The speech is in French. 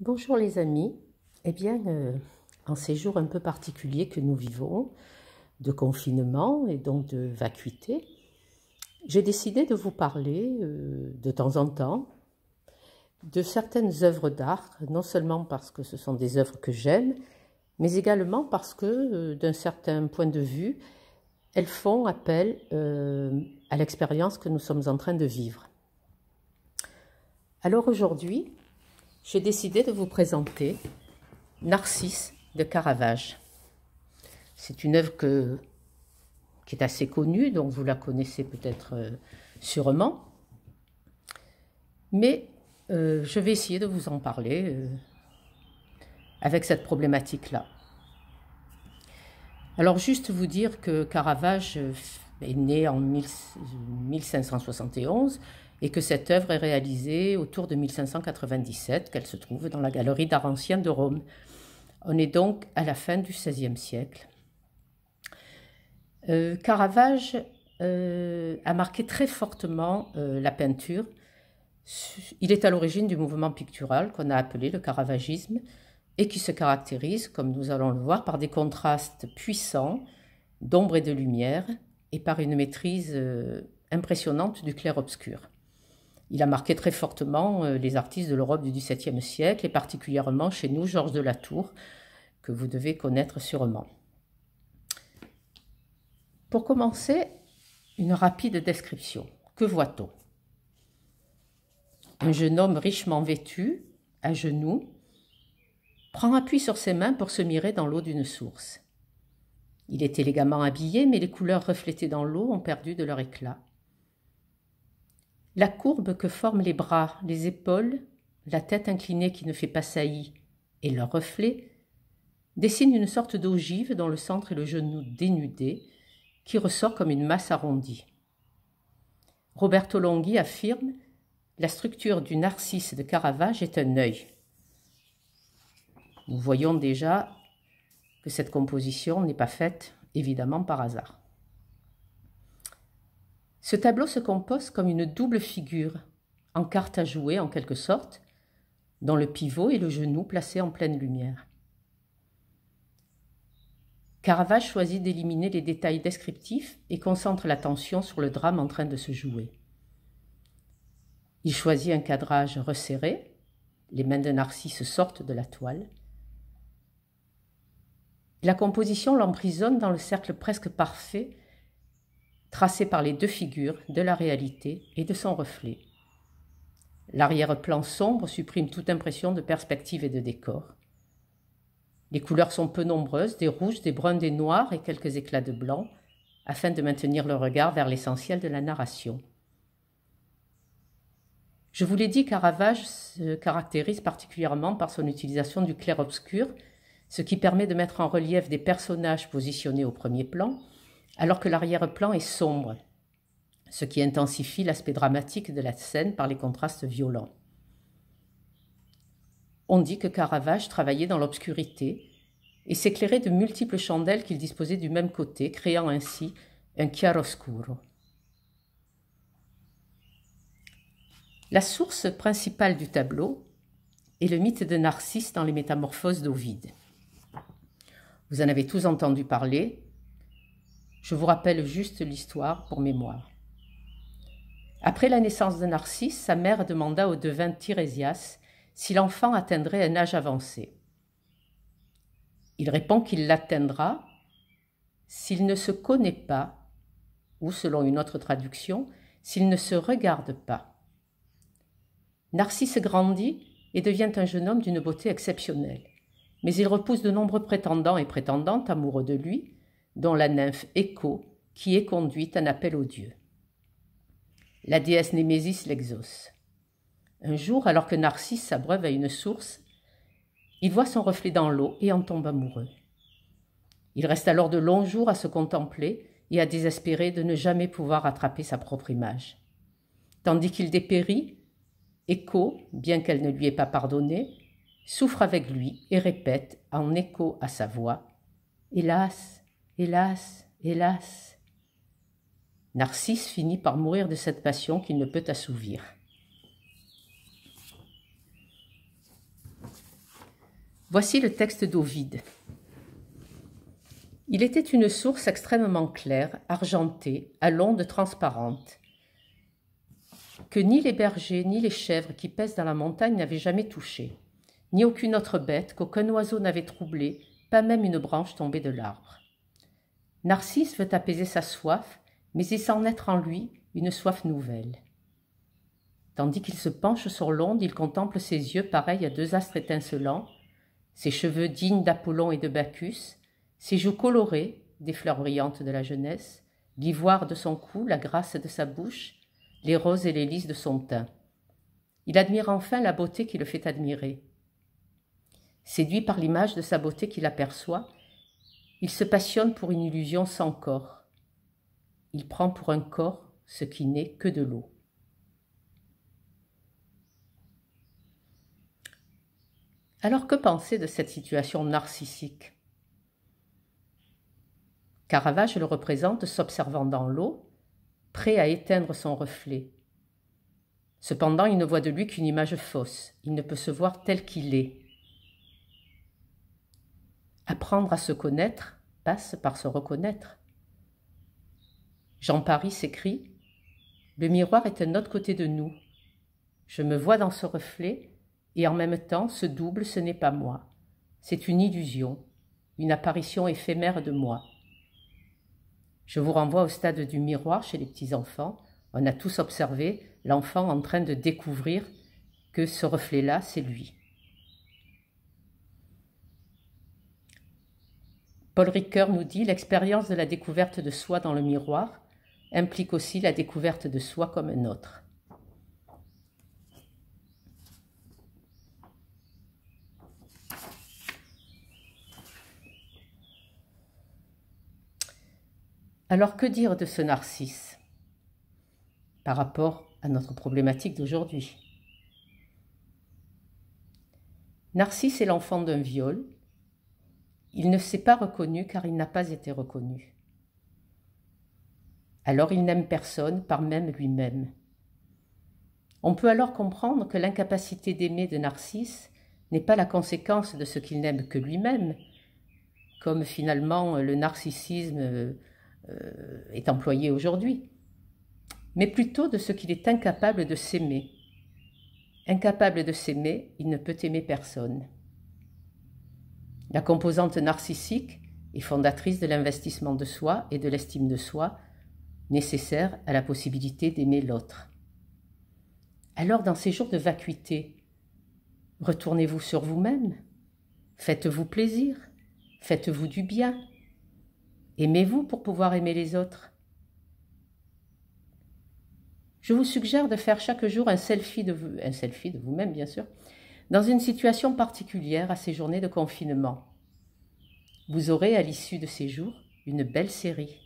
Bonjour les amis. Eh bien, euh, en ces jours un peu particuliers que nous vivons, de confinement et donc de vacuité, j'ai décidé de vous parler euh, de temps en temps de certaines œuvres d'art, non seulement parce que ce sont des œuvres que j'aime, mais également parce que, euh, d'un certain point de vue, elles font appel à l'expérience que nous sommes en train de vivre. Alors aujourd'hui, j'ai décidé de vous présenter Narcisse de Caravage. C'est une œuvre qui est assez connue, donc vous la connaissez peut-être euh, sûrement. Mais euh, je vais essayer de vous en parler euh, avec cette problématique-là. Alors juste vous dire que Caravage est né en 1571 et que cette œuvre est réalisée autour de 1597, qu'elle se trouve dans la galerie d'art ancien de Rome. On est donc à la fin du XVIe siècle. Euh, Caravage euh, a marqué très fortement euh, la peinture. Il est à l'origine du mouvement pictural qu'on a appelé le caravagisme et qui se caractérise, comme nous allons le voir, par des contrastes puissants d'ombre et de lumière et par une maîtrise impressionnante du clair-obscur. Il a marqué très fortement euh, les artistes de l'Europe du XVIIe siècle et particulièrement chez nous Georges de la Tour, que vous devez connaître sûrement. Pour commencer, une rapide description. Que voit-on Un jeune homme richement vêtu, à genoux, prend appui sur ses mains pour se mirer dans l'eau d'une source. Il est élégamment habillé, mais les couleurs reflétées dans l'eau ont perdu de leur éclat. La courbe que forment les bras, les épaules, la tête inclinée qui ne fait pas saillie et le reflet dessine une sorte d'ogive dont le centre est le genou dénudé qui ressort comme une masse arrondie. Roberto Longhi affirme La structure du narcisse de Caravage est un œil. Nous voyons déjà que cette composition n'est pas faite évidemment par hasard. Ce tableau se compose comme une double figure, en carte à jouer en quelque sorte, dont le pivot et le genou placés en pleine lumière. Caravage choisit d'éliminer les détails descriptifs et concentre l'attention sur le drame en train de se jouer. Il choisit un cadrage resserré, les mains de Narcisse sortent de la toile. La composition l'emprisonne dans le cercle presque parfait tracé par les deux figures de la réalité et de son reflet. L'arrière-plan sombre supprime toute impression de perspective et de décor. Les couleurs sont peu nombreuses, des rouges, des bruns, des noirs et quelques éclats de blanc, afin de maintenir le regard vers l'essentiel de la narration. Je vous l'ai dit, Caravage se caractérise particulièrement par son utilisation du clair-obscur, ce qui permet de mettre en relief des personnages positionnés au premier plan, alors que l'arrière-plan est sombre, ce qui intensifie l'aspect dramatique de la scène par les contrastes violents. On dit que Caravage travaillait dans l'obscurité et s'éclairait de multiples chandelles qu'il disposait du même côté, créant ainsi un chiaroscuro. La source principale du tableau est le mythe de Narcisse dans les métamorphoses d'Ovide. Vous en avez tous entendu parler, je vous rappelle juste l'histoire pour mémoire. Après la naissance de Narcisse, sa mère demanda au devin Tirésias si l'enfant atteindrait un âge avancé. Il répond qu'il l'atteindra s'il ne se connaît pas, ou selon une autre traduction, s'il ne se regarde pas. Narcisse grandit et devient un jeune homme d'une beauté exceptionnelle, mais il repousse de nombreux prétendants et prétendantes amoureux de lui, dont la nymphe Echo, qui est conduite un appel aux dieux. La déesse Némésis l'exauce. Un jour, alors que Narcisse s'abreuve à une source, il voit son reflet dans l'eau et en tombe amoureux. Il reste alors de longs jours à se contempler et à désespérer de ne jamais pouvoir attraper sa propre image. Tandis qu'il dépérit, Echo, bien qu'elle ne lui ait pas pardonné, souffre avec lui et répète en écho à sa voix Hélas, Hélas, hélas. Narcisse finit par mourir de cette passion qu'il ne peut assouvir. Voici le texte d'Ovide. Il était une source extrêmement claire, argentée, à l'onde transparente, que ni les bergers ni les chèvres qui pèsent dans la montagne n'avaient jamais touchée, ni aucune autre bête qu'aucun oiseau n'avait troublée, pas même une branche tombée de l'arbre. Narcisse veut apaiser sa soif, mais il sent naître en lui une soif nouvelle. Tandis qu'il se penche sur l'onde, il contemple ses yeux pareils à deux astres étincelants, ses cheveux dignes d'Apollon et de Bacchus, ses joues colorées, des fleurs brillantes de la jeunesse, l'ivoire de son cou, la grâce de sa bouche, les roses et les lys de son teint. Il admire enfin la beauté qui le fait admirer. Séduit par l'image de sa beauté qu'il aperçoit, il se passionne pour une illusion sans corps. Il prend pour un corps ce qui n'est que de l'eau. Alors que penser de cette situation narcissique Caravage le représente s'observant dans l'eau, prêt à éteindre son reflet. Cependant, il ne voit de lui qu'une image fausse, il ne peut se voir tel qu'il est, Apprendre à se connaître passe par se reconnaître. Jean Paris s'écrit Le miroir est un autre côté de nous. Je me vois dans ce reflet, et en même temps, ce double, ce n'est pas moi. C'est une illusion, une apparition éphémère de moi. Je vous renvoie au stade du miroir chez les petits-enfants. On a tous observé l'enfant en train de découvrir que ce reflet-là, c'est lui. Paul Ricoeur nous dit l'expérience de la découverte de soi dans le miroir implique aussi la découverte de soi comme un autre. Alors que dire de ce narcisse par rapport à notre problématique d'aujourd'hui Narcisse est l'enfant d'un viol il ne s'est pas reconnu car il n'a pas été reconnu. Alors il n'aime personne, par même lui-même. On peut alors comprendre que l'incapacité d'aimer de Narcisse n'est pas la conséquence de ce qu'il n'aime que lui-même, comme finalement le narcissisme euh, euh, est employé aujourd'hui, mais plutôt de ce qu'il est incapable de s'aimer. Incapable de s'aimer, il ne peut aimer personne. La composante narcissique est fondatrice de l'investissement de soi et de l'estime de soi nécessaire à la possibilité d'aimer l'autre. Alors dans ces jours de vacuité, retournez-vous sur vous-même, faites-vous plaisir, faites-vous du bien, aimez-vous pour pouvoir aimer les autres. Je vous suggère de faire chaque jour un selfie de vous, un selfie de vous-même bien sûr, dans une situation particulière à ces journées de confinement. Vous aurez à l'issue de ces jours une belle série